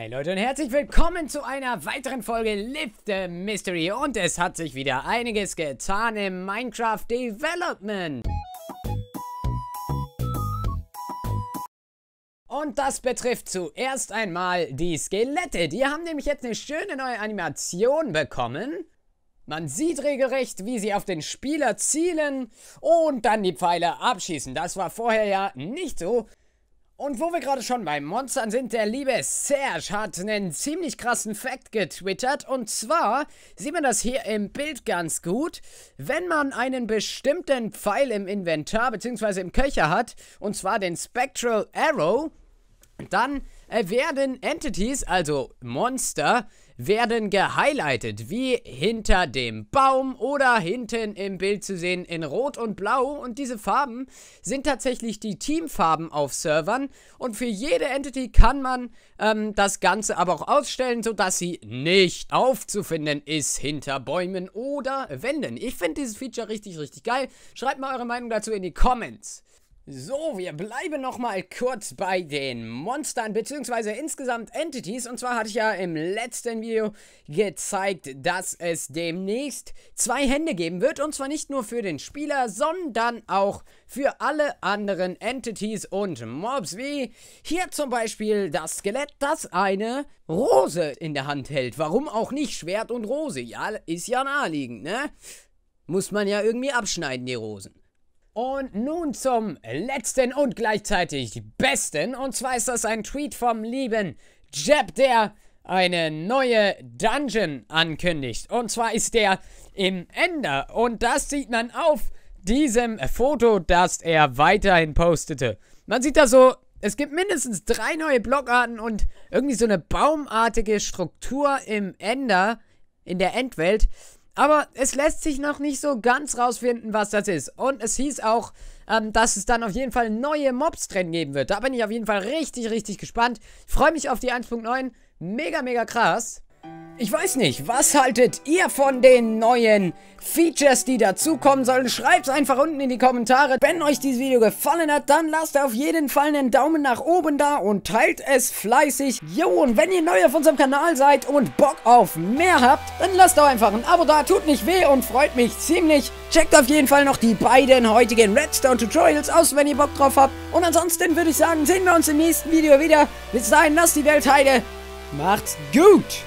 Hey Leute und herzlich willkommen zu einer weiteren Folge Lift the Mystery und es hat sich wieder einiges getan im Minecraft Development. Und das betrifft zuerst einmal die Skelette. Die haben nämlich jetzt eine schöne neue Animation bekommen. Man sieht regelrecht, wie sie auf den Spieler zielen und dann die Pfeile abschießen. Das war vorher ja nicht so. Und wo wir gerade schon bei Monstern sind, der liebe Serge hat einen ziemlich krassen Fact getwittert. Und zwar sieht man das hier im Bild ganz gut. Wenn man einen bestimmten Pfeil im Inventar bzw. im Köcher hat, und zwar den Spectral Arrow, dann äh, werden Entities, also Monster, werden gehighlightet, wie hinter dem Baum oder hinten im Bild zu sehen in Rot und Blau. Und diese Farben sind tatsächlich die Teamfarben auf Servern. Und für jede Entity kann man ähm, das Ganze aber auch ausstellen, sodass sie nicht aufzufinden ist hinter Bäumen oder Wänden. Ich finde dieses Feature richtig, richtig geil. Schreibt mal eure Meinung dazu in die Comments. So, wir bleiben nochmal kurz bei den Monstern beziehungsweise insgesamt Entities. Und zwar hatte ich ja im letzten Video gezeigt, dass es demnächst zwei Hände geben wird. Und zwar nicht nur für den Spieler, sondern auch für alle anderen Entities und Mobs. Wie hier zum Beispiel das Skelett, das eine Rose in der Hand hält. Warum auch nicht Schwert und Rose? Ja, ist ja naheliegend, ne? Muss man ja irgendwie abschneiden, die Rosen. Und nun zum letzten und gleichzeitig besten. Und zwar ist das ein Tweet vom lieben Jeb, der eine neue Dungeon ankündigt. Und zwar ist der im Ender. Und das sieht man auf diesem Foto, das er weiterhin postete. Man sieht da so, es gibt mindestens drei neue Blockarten und irgendwie so eine baumartige Struktur im Ender, in der Endwelt. Aber es lässt sich noch nicht so ganz rausfinden, was das ist. Und es hieß auch, ähm, dass es dann auf jeden Fall neue Mobs drin geben wird. Da bin ich auf jeden Fall richtig, richtig gespannt. Ich Freue mich auf die 1.9. Mega, mega krass. Ich weiß nicht, was haltet ihr von den neuen Features, die dazukommen sollen? Schreibt es einfach unten in die Kommentare. Wenn euch dieses Video gefallen hat, dann lasst auf jeden Fall einen Daumen nach oben da und teilt es fleißig. Jo, und wenn ihr neu auf unserem Kanal seid und Bock auf mehr habt, dann lasst doch einfach ein Abo da, tut nicht weh und freut mich ziemlich. Checkt auf jeden Fall noch die beiden heutigen Redstone Tutorials aus, wenn ihr Bock drauf habt. Und ansonsten würde ich sagen, sehen wir uns im nächsten Video wieder. Bis dahin, lasst die Welt heile. Macht's gut!